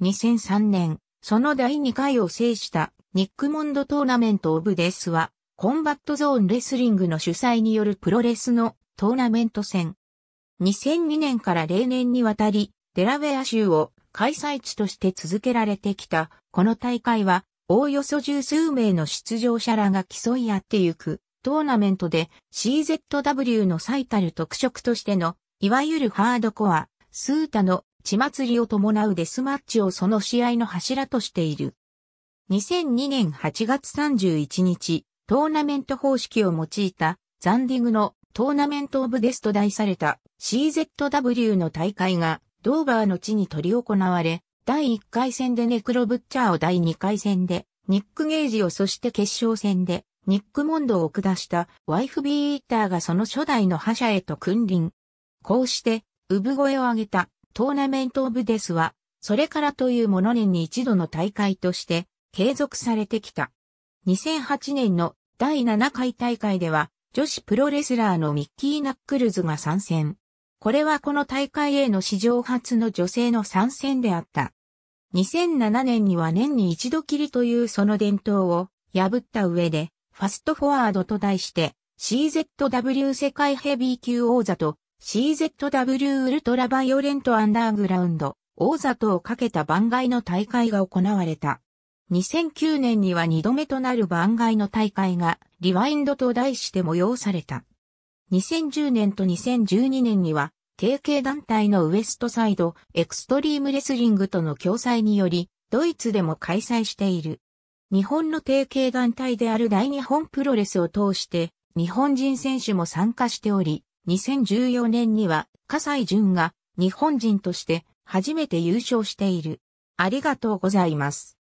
2003年、その第2回を制したニックモンドトーナメントオブデスは、コンバットゾーンレスリングの主催によるプロレスのトーナメント戦。2002年から例年にわたり、デラウェア州を開催地として続けられてきた、この大会は、おおよそ十数名の出場者らが競い合ってゆく、トーナメントで CZW の最たる特色としての、いわゆるハードコア、スータの血祭りを伴うデスマッチをその試合の柱としている。2002年8月31日、トーナメント方式を用いたザンディングのトーナメントオブデスと題された CZW の大会がドーバーの地に取り行われ、第1回戦でネクロブッチャーを第2回戦で、ニックゲージをそして決勝戦で、ニックモンドを下したワイフビーイーターがその初代の覇者へと君臨。こうして、産声を上げたトーナメント・オブ・デスは、それからというもの年に一度の大会として継続されてきた。2008年の第7回大会では、女子プロレスラーのミッキー・ナックルズが参戦。これはこの大会への史上初の女性の参戦であった。2007年には年に一度きりというその伝統を破った上で、ファストフォワードと題して、CZW 世界ヘビー級王座と CZW ウルトラバイオレントアンダーグラウンド、王座とをかけた番外の大会が行われた。2009年には2度目となる番外の大会が、リワインドと題して催された。2010年と2012年には、提携団体のウエストサイド、エクストリームレスリングとの共催により、ドイツでも開催している。日本の提携団体である大日本プロレスを通して、日本人選手も参加しており、2014年には、笠西淳が日本人として初めて優勝している。ありがとうございます。